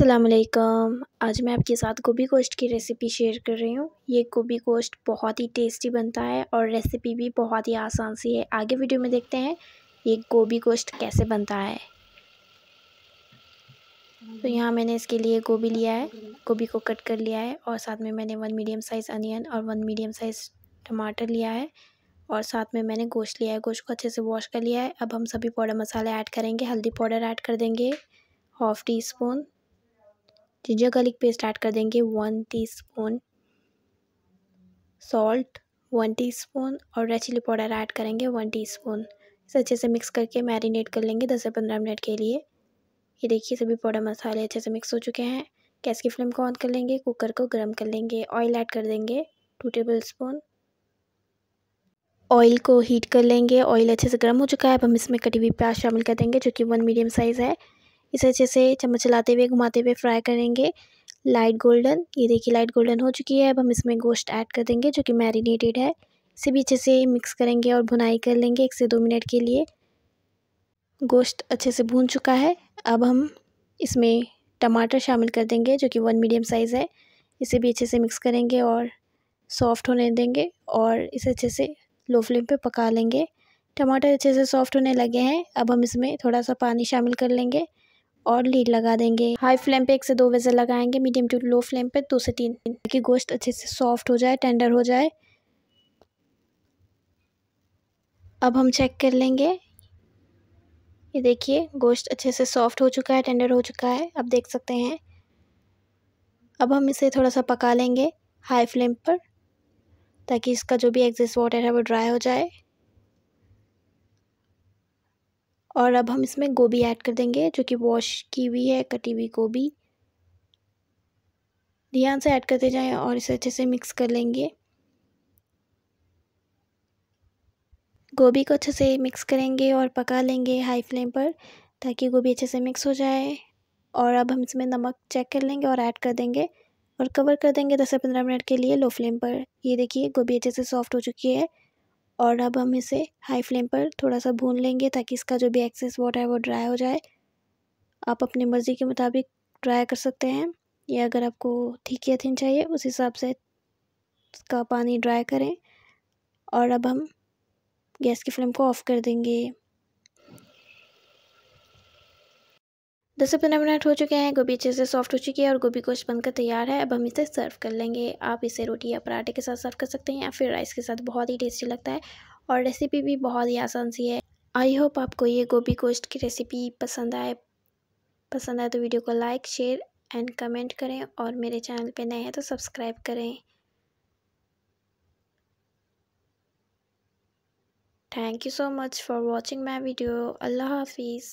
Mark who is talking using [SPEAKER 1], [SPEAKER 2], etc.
[SPEAKER 1] अल्लाम आज मैं आपके साथ गोभी गोश्त की रेसिपी शेयर कर रही हूँ ये गोभी गोश्त बहुत ही टेस्टी बनता है और रेसिपी भी बहुत ही आसान सी है आगे वीडियो में देखते हैं ये गोभी गोश्त कैसे बनता है तो यहाँ मैंने इसके लिए गोभी लिया है गोभी को कट कर लिया है और साथ में मैंने वन मीडियम साइज़ अनियन और वन मीडियम साइज़ टमाटर लिया है और साथ में मैंने गोश्त लिया है गोश्त को अच्छे से वॉश कर लिया है अब हम सभी पाउडर मसाले ऐड करेंगे हल्दी पाउडर ऐड कर देंगे half teaspoon ginger garlic paste add कर देंगे one teaspoon salt one teaspoon और रेड चिली पाउडर ऐड करेंगे वन टीस्पून इसे अच्छे से मिक्स करके मैरिनेट कर लेंगे दस से पंद्रह मिनट के लिए ये देखिए सभी पाउडर मसाले अच्छे से मिक्स हो चुके हैं गैस की फ्लेम को ऑन कर लेंगे कुकर को गर्म कर लेंगे ऑयल ऐड कर देंगे टू टेबल स्पून ऑयल को हीट कर लेंगे ऑयल अच्छे से गर्म हो चुका है अब हम इसमें कटी हुई प्याज शामिल कर देंगे जो कि वन मीडियम साइज़ है इसे अच्छे से चम्मच चलाते हुए घुमाते हुए फ्राई करेंगे लाइट गोल्डन ये देखिए लाइट गोल्डन हो चुकी है अब हम इसमें गोश्त ऐड कर देंगे जो कि मैरिनेटेड है इसे भी अच्छे से मिक्स करेंगे और भुनाई कर लेंगे एक से दो मिनट के लिए गोश्त अच्छे से भून चुका है अब हम इसमें टमाटर शामिल कर देंगे जो कि वन मीडियम साइज़ है इसे भी अच्छे से मिक्स करेंगे और सॉफ्ट होने देंगे और इसे अच्छे से लो फ्लेम पे पका लेंगे टमाटर अच्छे से सॉफ्ट होने लगे हैं अब हम इसमें थोड़ा सा पानी शामिल कर लेंगे और लीड लगा देंगे हाई फ्लेम पे एक से दो वेजल लगाएंगे मीडियम टू लो फ्लेम पे दो से तीन ताकि गोश्त अच्छे से सॉफ्ट हो जाए टेंडर हो जाए अब हम चेक कर लेंगे ये देखिए गोश्त अच्छे से सॉफ्ट हो चुका है टेंडर हो चुका है अब देख सकते हैं अब हम इसे थोड़ा सा पका लेंगे हाई फ्लेम पर ताकि इसका जो भी एग्जिस्ट वाटर है वो ड्राई हो जाए और अब हम इसमें गोभी ऐड कर देंगे जो कि वॉश की हुई है कटी हुई गोभी ध्यान से ऐड करते जाएं और इसे अच्छे से मिक्स कर लेंगे गोभी को अच्छे से मिक्स करेंगे और पका लेंगे हाई फ्लेम पर ताकि गोभी अच्छे से मिक्स हो जाए और अब हम इसमें नमक चेक कर लेंगे और ऐड कर देंगे और कवर कर देंगे दस से पंद्रह मिनट के लिए लो फ्लेम पर ये देखिए गोभी अच्छे से सॉफ्ट हो चुकी है और अब हम इसे हाई फ्लेम पर थोड़ा सा भून लेंगे ताकि इसका जो भी एक्सेस वाटर है वो ड्राई हो जाए आप अपनी मर्ज़ी के मुताबिक ड्राई कर सकते हैं या अगर आपको ठीक या थीन चाहिए उस हिसाब से इसका पानी ड्राई करें और अब हम गैस की फ्लेम को ऑफ़ कर देंगे दस से पंद्रह मिनट हो चुके हैं गोभी अच्छे से सॉफ्ट हो चुकी है और गोभी गोश्त बनकर तैयार है अब हम इसे सर्व कर लेंगे आप इसे रोटी या पराठे के साथ सर्व कर सकते हैं या फिर राइस के साथ बहुत ही टेस्टी लगता है और रेसिपी भी बहुत ही आसान सी है आई होप आपको ये गोभी गोश्त की रेसिपी पसंद आए पसंद आए तो वीडियो को लाइक शेयर एंड कमेंट करें और मेरे चैनल पर नए हैं तो सब्सक्राइब करें thank you so much for watching my video अल्लाह हाफिज़